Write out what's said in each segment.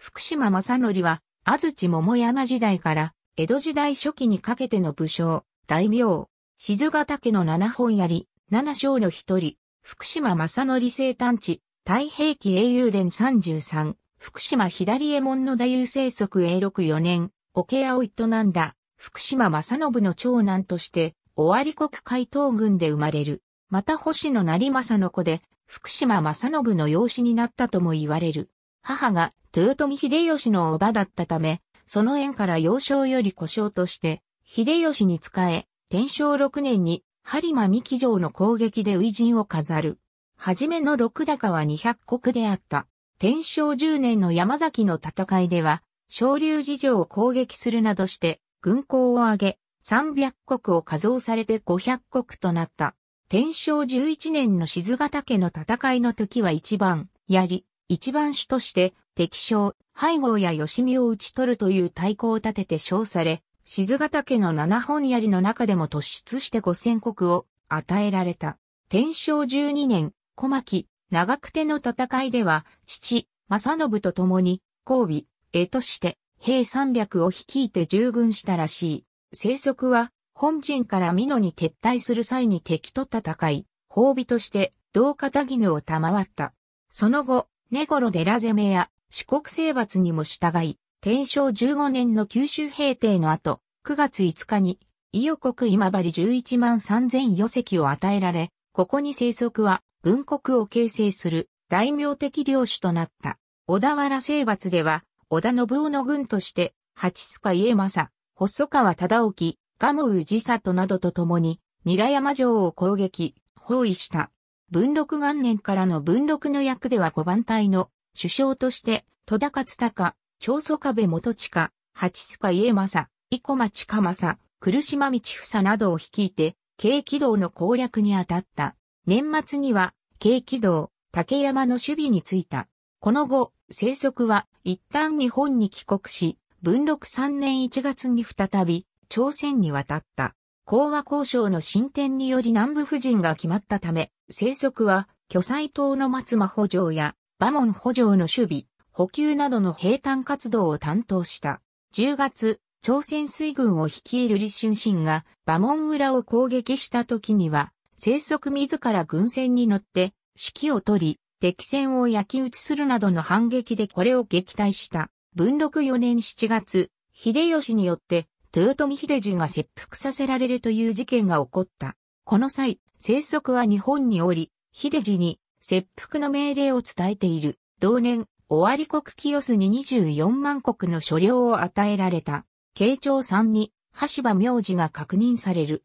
福島正則は、安土桃山時代から江戸時代初期にかけての武将、大名、静ヶ岳の七本槍、七将の一人、福島正則生誕地、太平記英雄伝33、福島左衛門の太夫生息永禄4年、桶屋を営んだ、福島正信の長男として、尾張国海東軍で生まれる。また星野成正の子で、福島正信の養子になったとも言われる。母が豊臣秀吉の叔母だったため、その縁から幼少より故障として、秀吉に仕え、天正6年に、播磨三木城の攻撃で初陣を飾る。はじめの六高は200国であった。天正10年の山崎の戦いでは、昇竜事情を攻撃するなどして、軍港を挙げ、300国を加増されて500国となった。天正11年の静ヶ岳の戦いの時は一番、槍、一番主として敵将、背後や吉見を打ち取るという太鼓を立てて称され、静ヶ家の七本槍の中でも突出して五千国を与えられた。天正十二年、小牧、長久手の戦いでは、父、正信と共に、交尾、絵として、兵三百を率いて従軍したらしい。生息は、本陣から美濃に撤退する際に敵と戦い、褒美として、同型絹を賜った。その後、ネゴロ・デラゼメや四国征伐にも従い、天正15年の九州平定の後、9月5日に、伊予国今治11万3000余席を与えられ、ここに生息は文国を形成する大名的領主となった。小田原征伐では、織田信夫の軍として、八須賀家政、細川忠興、蒲生氏里などと共に、韮山城を攻撃、包囲した。文禄元年からの文禄の役では5番隊の首相として、戸田勝孝、長祖壁元元下、八須賀家政、生駒鎌政、来島道房などを率いて、軽機動の攻略に当たった。年末には、軽機動、竹山の守備についた。この後、生息は一旦日本に帰国し、文禄3年1月に再び、朝鮮に渡った。講和交渉の進展により南部夫人が決まったため、生息は、巨彩島の松間補助や、馬門補助の守備、補給などの平坦活動を担当した。10月、朝鮮水軍を率いる李春神が馬門裏を攻撃した時には、生息自ら軍船に乗って指揮を取り、敵戦を焼き打ちするなどの反撃でこれを撃退した。文禄4年7月、秀吉によって豊臣秀次が切腹させられるという事件が起こった。この際、生息は日本におり、秀次に切腹の命令を伝えている。同年、尾張国清須に24万国の所領を与えられた。慶長さんに、橋場明治が確認される。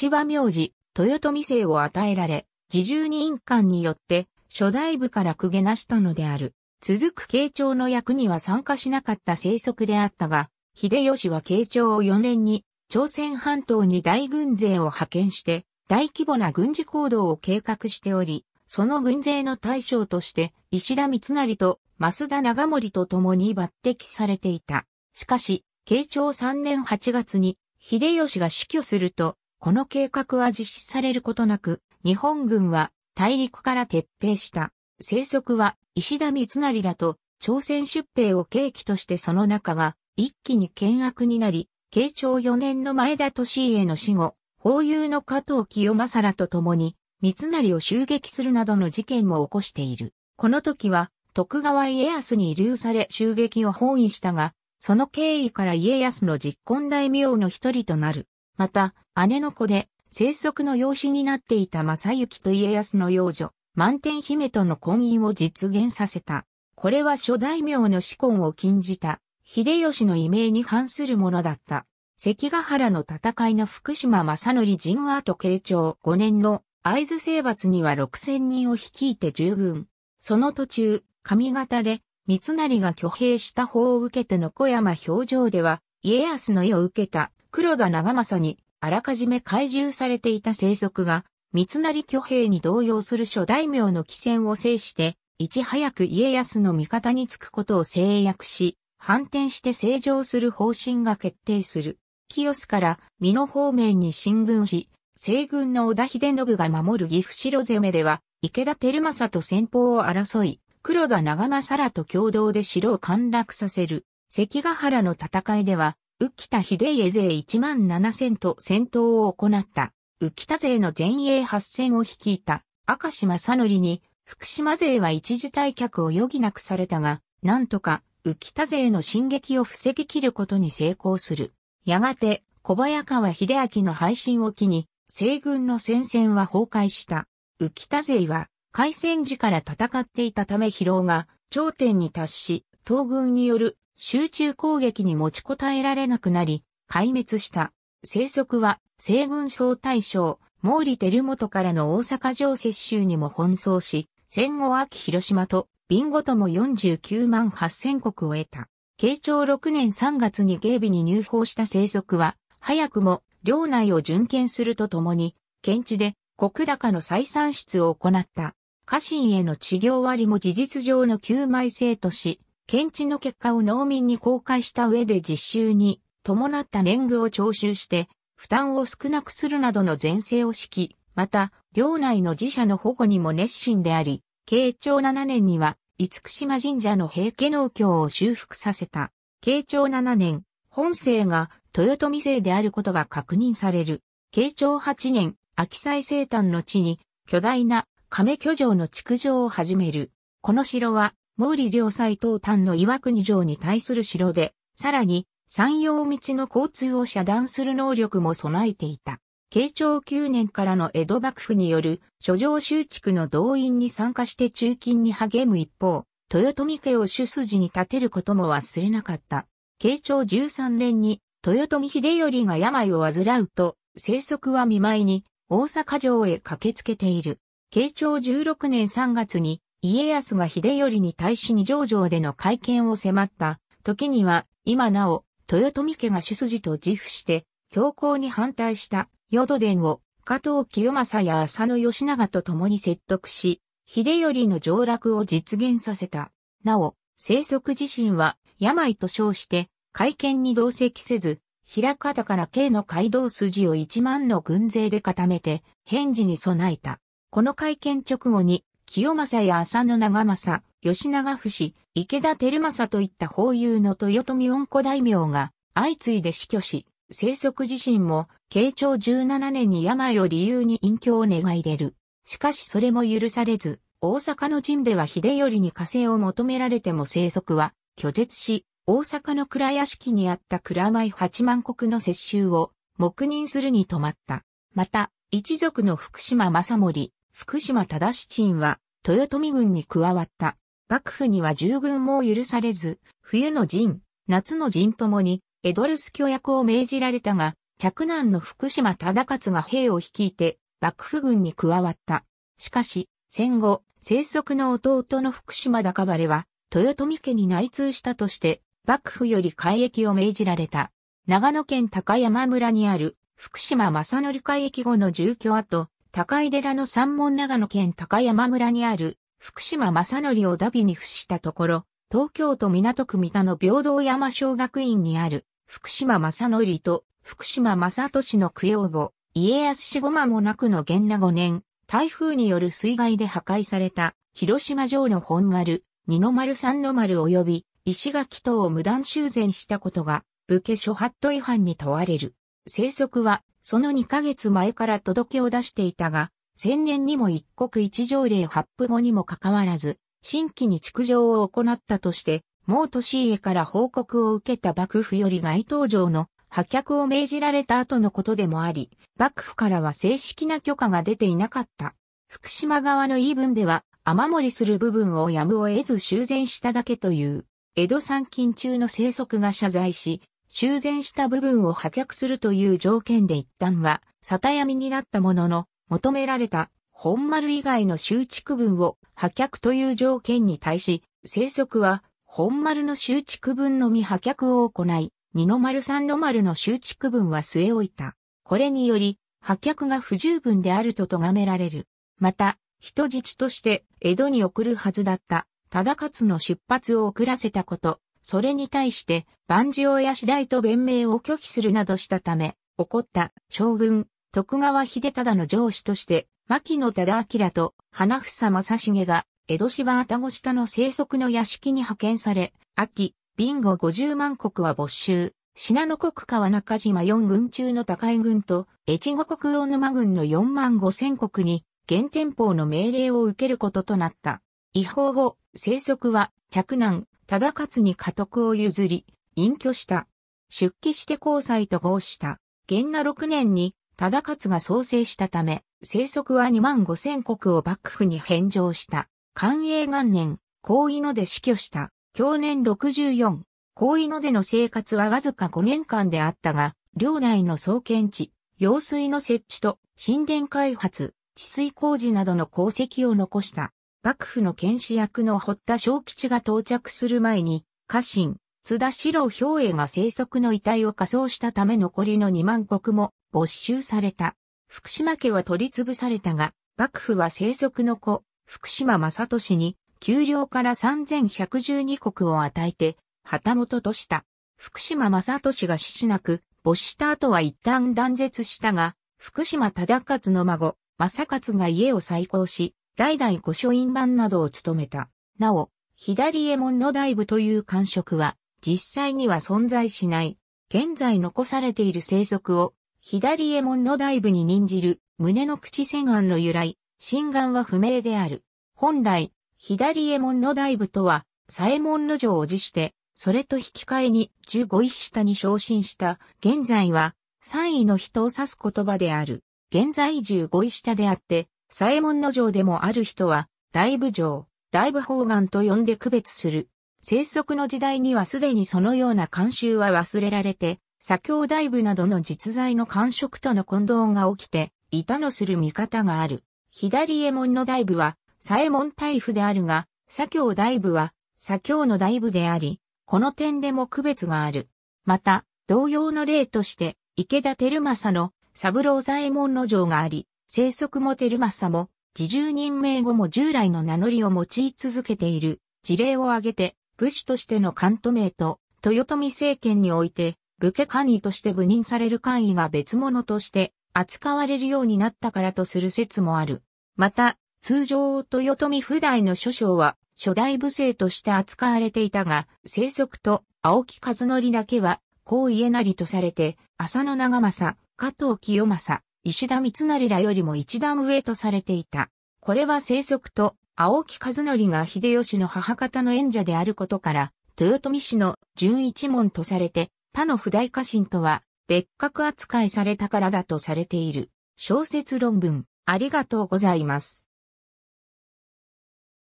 橋場明治、豊臣姓を与えられ、自重に印鑑によって、初代部から公家なしたのである。続く慶長の役には参加しなかった生息であったが、秀吉は慶長を4年に、朝鮮半島に大軍勢を派遣して、大規模な軍事行動を計画しており、その軍勢の対象として、石田三成と増田長森と共に抜擢されていた。しかし、慶長3年8月に、秀吉が死去すると、この計画は実施されることなく、日本軍は大陸から撤兵した。生息は石田三成らと朝鮮出兵を契機としてその中が一気に険悪になり、慶長4年の前田利家の死後、法友の加藤清正らと共に、三成を襲撃するなどの事件も起こしている。この時は、徳川家康に遺留され襲撃を包囲したが、その経緯から家康の実婚大名の一人となる。また、姉の子で、生息の養子になっていた正幸と家康の養女、満天姫との婚姻を実現させた。これは諸大名の子婚を禁じた秀吉の異名に反するものだった。関ヶ原の戦いの福島正則陣と慶長5年の合図征伐には6000人を率いて従軍。その途中、上方で三成が挙兵した法を受けての小山表情では、家康の意を受けた黒田長政にあらかじめ懐柔されていた生息が、三成挙兵に動揺する諸大名の起戦を制して、いち早く家康の味方につくことを制約し、反転して正常する方針が決定する。清須から美濃方面に進軍し、西軍の織田秀信が守る岐阜城攻めでは、池田照政と先方を争い、黒田長政らと共同で城を陥落させる。関ヶ原の戦いでは、浮田秀家勢1万7000と戦闘を行った。浮田勢の前衛8000を率いた赤島正則に、福島勢は一時退却を余儀なくされたが、なんとか浮田勢の進撃を防ぎ切ることに成功する。やがて、小早川秀明の配信を機に、西軍の戦線は崩壊した。浮田勢は、開戦時から戦っていたため疲労が頂点に達し、東軍による集中攻撃に持ちこたえられなくなり、壊滅した。生息は、西軍総大将、毛利輝元からの大阪城接収にも奔走し、戦後秋広島とビンゴとも49万8000国を得た。慶長6年3月に警備に入法した生息は、早くも領内を巡検するとともに、検地で国高の再算出を行った。家臣への治療割も事実上の旧枚制とし、検知の結果を農民に公開した上で実習に伴った年貢を徴収して、負担を少なくするなどの前世を敷き、また、領内の自社の保護にも熱心であり、慶長7年には、厳島神社の平家農協を修復させた。慶長7年、本姓が豊臣姓であることが確認される。慶長8年、秋祭生誕の地に、巨大な亀巨城の築城を始める。この城は、毛利良斎東端の岩国城に対する城で、さらに、山陽道の交通を遮断する能力も備えていた。慶長9年からの江戸幕府による諸城修築の動員に参加して中勤に励む一方、豊臣家を主筋に立てることも忘れなかった。慶長13年に豊臣秀頼が病を患うと、生息は見舞いに大阪城へ駆けつけている。慶長16年3月に家康が秀頼に対し二条城での会見を迫った時には、今なお、豊臣家が主筋と自負して、強行に反対したヨドデンを加藤清正や浅野義長と共に説得し、秀頼の上落を実現させた。なお、生息自身は病と称して会見に同席せず、平方から京の街道筋を1万の軍勢で固めて、返事に備えた。この会見直後に、清正や浅野長政、吉永不死、池田照正といった法友の豊臣恩子大名が相次いで死去し、生息自身も、慶長17年に病を理由に隠居を願い出る。しかしそれも許されず、大阪の陣では秀頼に加勢を求められても生息は拒絶し、大阪の倉屋敷にあった倉米八万国の接収を黙認するに止まった。また、一族の福島正森、福島忠陣は、豊臣軍に加わった。幕府には従軍も許されず、冬の陣、夏の陣ともに、エドルス居役を命じられたが、嫡男の福島忠勝が兵を率いて、幕府軍に加わった。しかし、戦後、生息の弟の福島高晴は、豊臣家に内通したとして、幕府より改役を命じられた。長野県高山村にある、福島正則海役後の住居跡、高井寺の三門長野県高山村にある、福島正則をダビに付したところ、東京都港区三田の平等山小学院にある、福島正則と福島正俊の供養母、家康氏後間もなくの元羅5年、台風による水害で破壊された広島城の本丸、二の丸三の丸及び石垣等を無断修繕したことが武家諸法度違反に問われる。生息はその2ヶ月前から届けを出していたが、前年にも一国一条例発布後にもかかわらず、新規に築城を行ったとして、毛う年家から報告を受けた幕府より外東上の破却を命じられた後のことでもあり、幕府からは正式な許可が出ていなかった。福島側の言い分では、雨漏りする部分をやむを得ず修繕しただけという、江戸参勤中の生息が謝罪し、修繕した部分を破却するという条件で一旦は、沙汰闇になったものの、求められた本丸以外の修築分を破却という条件に対し、生息は本丸の周築分のみ破却を行い、二の丸三の丸の周築分は据え置いた。これにより、破却が不十分であると咎められる。また、人質として江戸に送るはずだった、忠勝の出発を遅らせたこと、それに対して、万事親次第と弁明を拒否するなどしたため、起こった将軍、徳川秀忠の上司として、牧野忠明と花房正成が江戸芝愛宕下の生息の屋敷に派遣され、秋、ビンゴ50万国は没収、品野国川中島4軍中の高井軍と、越後国大沼軍の4万5千国に、原天保の命令を受けることとなった。違法後、生息は、着難、忠勝に家督を譲り、隠居した。出帰して交際と合した。元那6年に、忠勝が創生したため、生息は2万5千国を幕府に返上した。寛永元年、高井野で死去した、去年64、高井野での生活はわずか5年間であったが、領内の創建地、用水の設置と神殿開発、治水工事などの功績を残した。幕府の剣士役の堀田小吉が到着する前に、家臣、津田四郎兵衛が生息の遺体を仮装したため残りの2万石も没収された。福島家は取り潰されたが、幕府は生息の子、福島正俊に、給料から3112国を与えて、旗本とした。福島正俊が死しなく、没した後は一旦断絶したが、福島忠勝の孫、正勝が家を再興し、代々御書院番などを務めた。なお、左右衛門の大部という官職は、実際には存在しない。現在残されている生息を、左右衛門の大部に任じる、胸の口千案の由来、心眼は不明である。本来、左衛門の大部とは、左衛門の城を辞して、それと引き換えに十五一下に昇進した、現在は、三位の人を指す言葉である。現在十五位下であって、左衛門の城でもある人は、大部城、大部方眼と呼んで区別する。生息の時代にはすでにそのような慣習は忘れられて、左京大部などの実在の感触との混同が起きて、いたのする見方がある。左衛門の大部は、左衛門大夫であるが、左京大部は、左京の大部であり、この点でも区別がある。また、同様の例として、池田照政の三郎左衛門の城があり、生息も照正も、自重任命後も従来の名乗りを用い続けている事例を挙げて、武士としての関東名と、豊臣政権において、武家官位として部任される官位が別物として扱われるようになったからとする説もある。また、通常豊臣不代の諸将は初代武聖として扱われていたが、生則と青木和則だけは、こう言えなりとされて、浅野長政、加藤清正、石田三成らよりも一段上とされていた。これは生則と青木和則が秀吉の母方の縁者であることから、豊臣氏の純一門とされて、他の不代家臣とは別格扱いされたからだとされている。小説論文。ありがとうございます。